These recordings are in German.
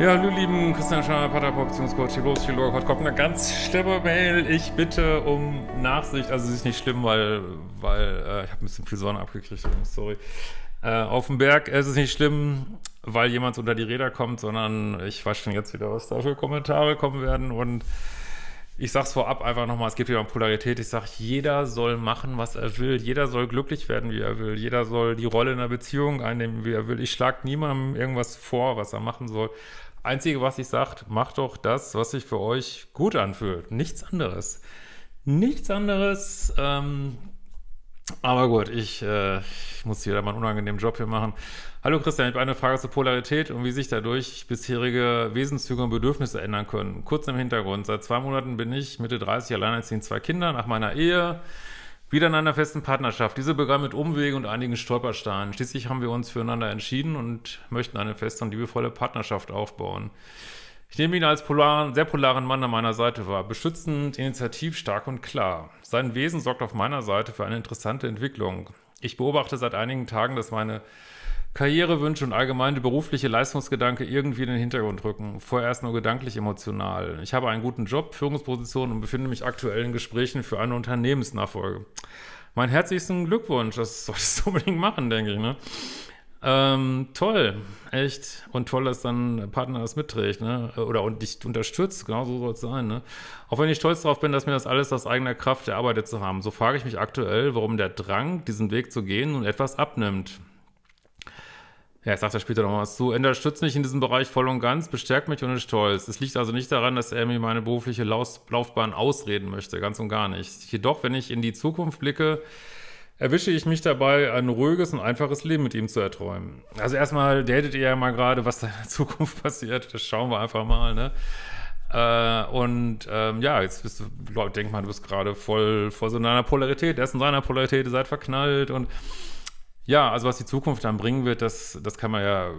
Ja, hallo lieben Christian Schneider, Patapop, Beziehungscoach, Hypnotischiologe, Hot Kopf, eine ganz schlimme Mail. Ich bitte um Nachsicht, also es ist nicht schlimm, weil, weil äh, ich habe ein bisschen viel Sonne abgekriegt, sorry. Äh, auf dem Berg, es ist nicht schlimm, weil jemand unter die Räder kommt, sondern ich weiß schon jetzt wieder, was da für Kommentare kommen werden und ich sag's vorab einfach nochmal, es geht wieder um Polarität. Ich sag, jeder soll machen, was er will. Jeder soll glücklich werden, wie er will. Jeder soll die Rolle in einer Beziehung einnehmen, wie er will. Ich schlag niemandem irgendwas vor, was er machen soll. Einzige, was ich sage, macht doch das, was sich für euch gut anfühlt. Nichts anderes. Nichts anderes. Ähm, aber gut, ich äh, muss hier mal einen unangenehmen Job hier machen. Hallo Christian, ich habe eine Frage zur Polarität und wie sich dadurch bisherige Wesenszüge und Bedürfnisse ändern können. Kurz im Hintergrund, seit zwei Monaten bin ich Mitte 30 alleinerziehend zwei Kinder nach meiner Ehe. Wieder in einer festen Partnerschaft. Diese begann mit Umwegen und einigen Stolpersteinen. Schließlich haben wir uns füreinander entschieden und möchten eine feste und liebevolle Partnerschaft aufbauen. Ich nehme ihn als polaren, sehr polaren Mann an meiner Seite wahr, beschützend, initiativ, stark und klar. Sein Wesen sorgt auf meiner Seite für eine interessante Entwicklung. Ich beobachte seit einigen Tagen, dass meine Karrierewünsche und allgemeine berufliche Leistungsgedanke irgendwie in den Hintergrund rücken. Vorerst nur gedanklich emotional. Ich habe einen guten Job, Führungsposition und befinde mich aktuell in Gesprächen für eine Unternehmensnachfolge. Mein herzlichsten Glückwunsch. Das solltest du unbedingt machen, denke ich, ne? Ähm, toll, echt. Und toll, dass dein Partner das mitträgt, ne? Oder und dich unterstützt, genau so soll es sein, ne? Auch wenn ich stolz darauf bin, dass mir das alles aus eigener Kraft erarbeitet zu haben, so frage ich mich aktuell, warum der Drang, diesen Weg zu gehen, nun etwas abnimmt. Ja, ich sag da später nochmal mal was zu. Unterstützt mich in diesem Bereich voll und ganz, bestärkt mich und ist stolz. Es liegt also nicht daran, dass er mir meine berufliche Laufbahn ausreden möchte, ganz und gar nicht. Jedoch, wenn ich in die Zukunft blicke, erwische ich mich dabei, ein ruhiges und einfaches Leben mit ihm zu erträumen. Also erstmal datet ihr ja mal gerade, was da in der Zukunft passiert. Das schauen wir einfach mal, ne? Äh, und ähm, ja, jetzt bist du, Leute, denk mal, du bist gerade voll vor so einer Polarität. Er ist in seiner Polarität, ihr seid verknallt und ja, also was die Zukunft dann bringen wird, das, das kann man ja,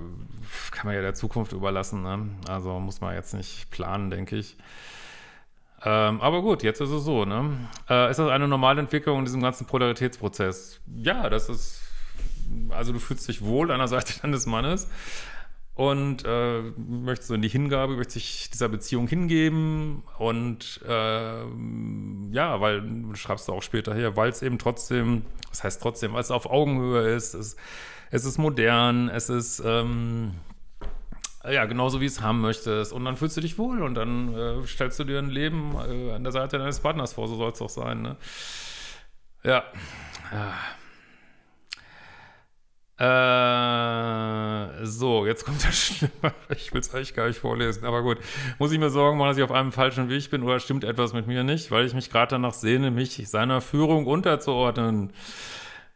kann man ja der Zukunft überlassen. Ne? Also muss man jetzt nicht planen, denke ich. Ähm, aber gut, jetzt ist es so, ne? Äh, ist das eine normale Entwicklung in diesem ganzen Polaritätsprozess? Ja, das ist. Also du fühlst dich wohl an der Seite deines Mannes, und äh, möchtest du in die Hingabe, möchtest dich dieser Beziehung hingeben und äh, ja, weil schreibst du auch später hier, weil es eben trotzdem, das heißt trotzdem, weil es auf Augenhöhe ist, es, es ist modern, es ist ähm, ja, genauso wie es haben möchtest. Und dann fühlst du dich wohl und dann äh, stellst du dir ein Leben äh, an der Seite deines Partners vor, so soll es doch sein. Ne? Ja. ja. Ah. Äh, so, jetzt kommt das Schlimme. Ich will es euch gar nicht vorlesen, aber gut. Muss ich mir Sorgen machen, dass ich auf einem falschen Weg bin oder stimmt etwas mit mir nicht, weil ich mich gerade danach sehne, mich seiner Führung unterzuordnen.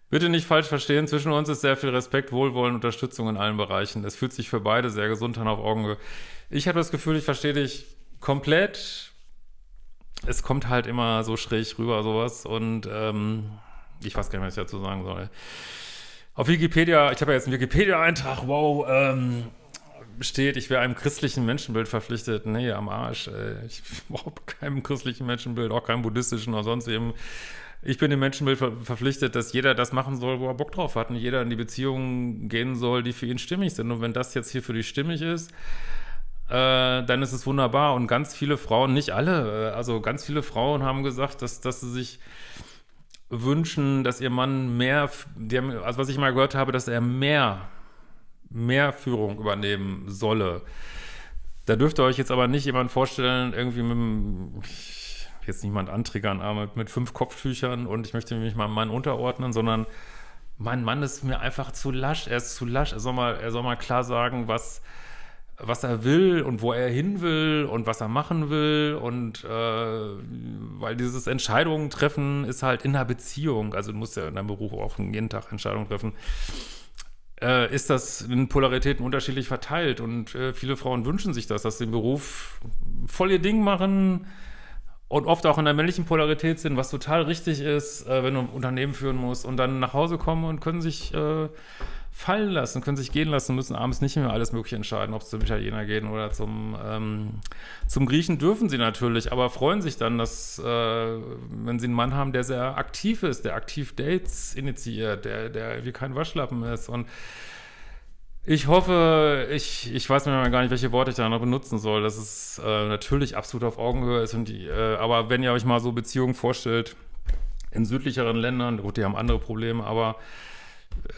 Bitte nicht falsch verstehen, zwischen uns ist sehr viel Respekt, Wohlwollen, Unterstützung in allen Bereichen. Es fühlt sich für beide sehr gesund an auf Augenhöhe. Ich habe das Gefühl, ich verstehe dich komplett. Es kommt halt immer so schräg rüber, sowas. Und ähm, ich weiß gar nicht, was ich dazu sagen soll. Auf Wikipedia, ich habe ja jetzt einen Wikipedia-Eintrag, wow, ähm, steht, ich wäre einem christlichen Menschenbild verpflichtet. Nee, am Arsch. Ey. Ich überhaupt keinem christlichen Menschenbild, auch keinem buddhistischen oder sonst eben. Ich bin dem Menschenbild ver verpflichtet, dass jeder das machen soll, wo er Bock drauf hat und jeder in die Beziehungen gehen soll, die für ihn stimmig sind. Und wenn das jetzt hier für dich stimmig ist, äh, dann ist es wunderbar. Und ganz viele Frauen, nicht alle, äh, also ganz viele Frauen haben gesagt, dass, dass sie sich wünschen, dass ihr Mann mehr, haben, also was ich mal gehört habe, dass er mehr, mehr Führung übernehmen solle. Da dürft ihr euch jetzt aber nicht jemand vorstellen, irgendwie mit einem, jetzt niemand antriggern, aber mit, mit fünf Kopftüchern und ich möchte mich meinem Mann unterordnen, sondern mein Mann ist mir einfach zu lasch, er ist zu lasch, er soll mal, er soll mal klar sagen, was, was er will und wo er hin will und was er machen will. Und äh, weil dieses Entscheidungen treffen ist halt in einer Beziehung, also du musst ja in deinem Beruf auch jeden Tag Entscheidungen treffen, äh, ist das in Polaritäten unterschiedlich verteilt. Und äh, viele Frauen wünschen sich das, dass sie im Beruf voll ihr Ding machen und oft auch in der männlichen Polarität sind, was total richtig ist, äh, wenn du ein Unternehmen führen musst und dann nach Hause kommen und können sich äh, fallen lassen, können sich gehen lassen, müssen abends nicht mehr alles Mögliche entscheiden, ob sie zum Italiener gehen oder zum, ähm, zum Griechen dürfen sie natürlich, aber freuen sich dann, dass, äh, wenn sie einen Mann haben, der sehr aktiv ist, der aktiv Dates initiiert, der, der wie kein Waschlappen ist und ich hoffe, ich, ich weiß mir gar nicht, welche Worte ich da noch benutzen soll, dass es äh, natürlich absolut auf Augenhöhe ist und die, äh, aber wenn ihr euch mal so Beziehungen vorstellt, in südlicheren Ländern, gut, die haben andere Probleme, aber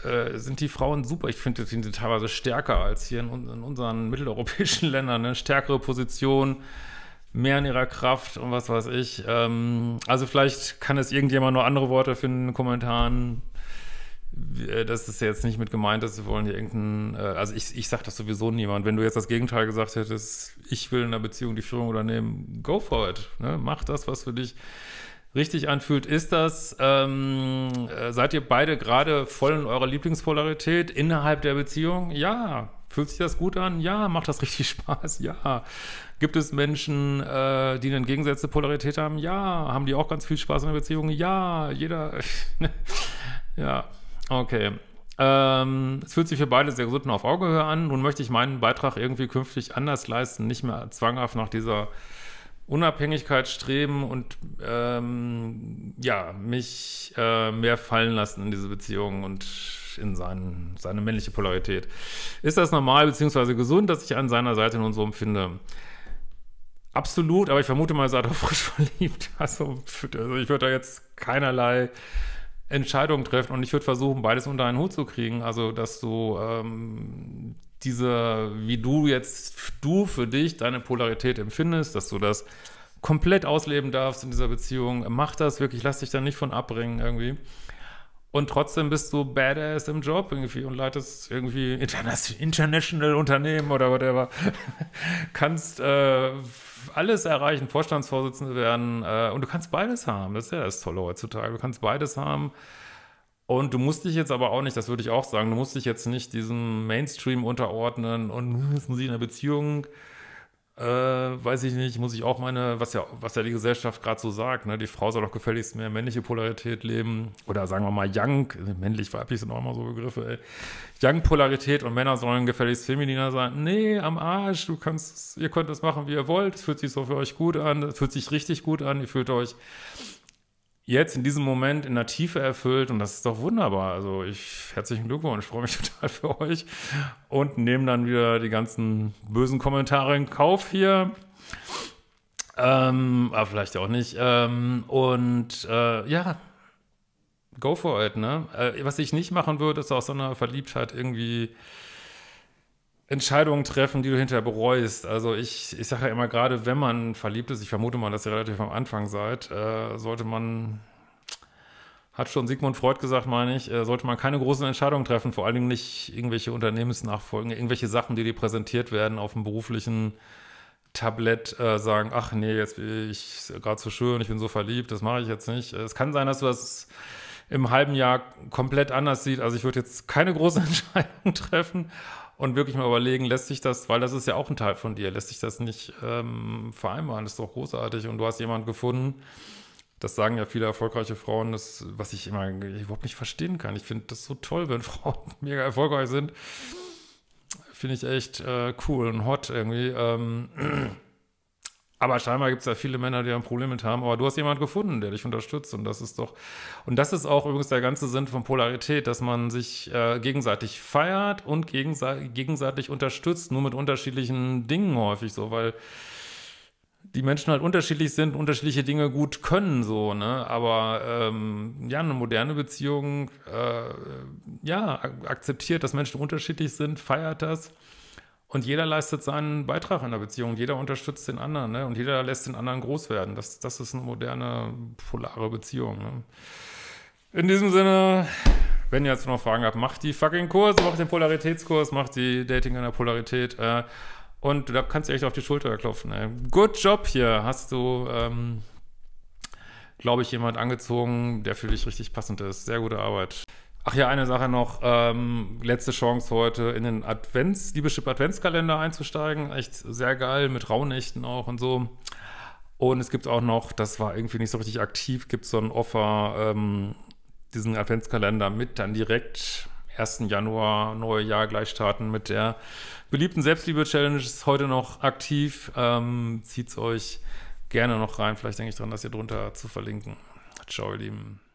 äh, sind die Frauen super. Ich finde, die sind teilweise stärker als hier in, in unseren mitteleuropäischen Ländern. Ne? Stärkere Position, mehr in ihrer Kraft und was weiß ich. Ähm, also vielleicht kann es irgendjemand nur andere Worte finden in den Kommentaren. Äh, das ist ja jetzt nicht mit gemeint, dass wir wollen hier irgendeinen, äh, also ich, ich sage das sowieso niemand. Wenn du jetzt das Gegenteil gesagt hättest, ich will in einer Beziehung die Führung übernehmen, go for it. Ne? Mach das, was für dich richtig anfühlt, ist das, ähm, äh, seid ihr beide gerade voll in eurer Lieblingspolarität innerhalb der Beziehung? Ja. Fühlt sich das gut an? Ja. Macht das richtig Spaß? Ja. Gibt es Menschen, äh, die eine entgegengesetzte Polarität haben? Ja. Haben die auch ganz viel Spaß in der Beziehung? Ja. Jeder. Ne? ja. Okay. Ähm, es fühlt sich für beide sehr gesund und auf Augenhöhe an. Nun möchte ich meinen Beitrag irgendwie künftig anders leisten, nicht mehr zwanghaft nach dieser Unabhängigkeit streben und ähm, ja, mich äh, mehr fallen lassen in diese Beziehung und in seinen, seine männliche Polarität. Ist das normal bzw. gesund, dass ich an seiner Seite nun so empfinde? Absolut, aber ich vermute mal, seid auch frisch verliebt. Also, also ich würde da jetzt keinerlei Entscheidungen treffen und ich würde versuchen, beides unter einen Hut zu kriegen. Also, dass du ähm, diese, wie du jetzt, du für dich deine Polarität empfindest, dass du das komplett ausleben darfst in dieser Beziehung. Mach das wirklich, lass dich da nicht von abbringen irgendwie. Und trotzdem bist du Badass im Job irgendwie und leitest irgendwie international Unternehmen oder whatever. kannst äh, alles erreichen, Vorstandsvorsitzende werden äh, und du kannst beides haben. Das ist ja das Tolle heutzutage. Du kannst beides haben und du musst dich jetzt aber auch nicht, das würde ich auch sagen, du musst dich jetzt nicht diesem Mainstream unterordnen und müssen hm, sie in der Beziehung, äh, weiß ich nicht, muss ich auch meine, was ja, was ja die Gesellschaft gerade so sagt, ne, die Frau soll doch gefälligst mehr männliche Polarität leben oder sagen wir mal Young, männlich, weiblich sind auch immer so Begriffe, ey. Young-Polarität und Männer sollen gefälligst femininer sein. Nee, am Arsch, du kannst, ihr könnt das machen, wie ihr wollt, es fühlt sich so für euch gut an, es fühlt sich richtig gut an, ihr fühlt euch jetzt in diesem Moment in der Tiefe erfüllt und das ist doch wunderbar. Also ich herzlichen Glückwunsch, freue mich total für euch und nehme dann wieder die ganzen bösen Kommentare in Kauf hier. Ähm, aber ah, vielleicht auch nicht. Ähm, und äh, ja, go for it, ne? Äh, was ich nicht machen würde, ist aus so einer Verliebtheit irgendwie Entscheidungen treffen, die du hinterher bereust. Also ich, ich sage ja immer, gerade wenn man verliebt ist, ich vermute mal, dass ihr relativ am Anfang seid, äh, sollte man, hat schon Sigmund Freud gesagt, meine ich, äh, sollte man keine großen Entscheidungen treffen, vor allen Dingen nicht irgendwelche Unternehmensnachfolgen, irgendwelche Sachen, die dir präsentiert werden auf dem beruflichen Tablett, äh, sagen, ach nee, jetzt bin ich gerade so schön, ich bin so verliebt, das mache ich jetzt nicht. Äh, es kann sein, dass du das im halben Jahr komplett anders siehst. Also ich würde jetzt keine großen Entscheidungen treffen und wirklich mal überlegen, lässt sich das, weil das ist ja auch ein Teil von dir, lässt sich das nicht ähm, vereinbaren, das ist doch großartig und du hast jemanden gefunden, das sagen ja viele erfolgreiche Frauen, das, was ich immer überhaupt nicht verstehen kann. Ich finde das so toll, wenn Frauen mega erfolgreich sind. Finde ich echt äh, cool und hot irgendwie. Ähm, Aber scheinbar gibt es ja viele Männer, die ein Problem mit haben. Aber du hast jemanden gefunden, der dich unterstützt. Und das ist doch. Und das ist auch übrigens der ganze Sinn von Polarität, dass man sich äh, gegenseitig feiert und gegense gegenseitig unterstützt, nur mit unterschiedlichen Dingen häufig so, weil die Menschen halt unterschiedlich sind, unterschiedliche Dinge gut können, so, ne? Aber ähm, ja, eine moderne Beziehung äh, ja, akzeptiert, dass Menschen unterschiedlich sind, feiert das und jeder leistet seinen Beitrag in der Beziehung, jeder unterstützt den anderen ne? und jeder lässt den anderen groß werden. Das, das ist eine moderne, polare Beziehung. Ne? In diesem Sinne, wenn ihr jetzt noch Fragen habt, macht die fucking Kurse, macht den Polaritätskurs, macht die Dating in der Polarität. Äh, und da kannst du echt auf die Schulter klopfen. Ey. Good job hier. Hast du, ähm, glaube ich, jemand angezogen, der für dich richtig passend ist. Sehr gute Arbeit. Ach ja, eine Sache noch. Ähm, letzte Chance heute in den Advents, Liebeschip Adventskalender einzusteigen. Echt sehr geil, mit Raunächten auch und so. Und es gibt auch noch, das war irgendwie nicht so richtig aktiv, gibt es so ein Offer, ähm, diesen Adventskalender mit, dann direkt 1. Januar, neue Jahr gleich starten mit der beliebten Selbstliebe-Challenge. Ist heute noch aktiv. Ähm, zieht's euch gerne noch rein. Vielleicht denke ich dran, das hier drunter zu verlinken. Ciao, ihr Lieben.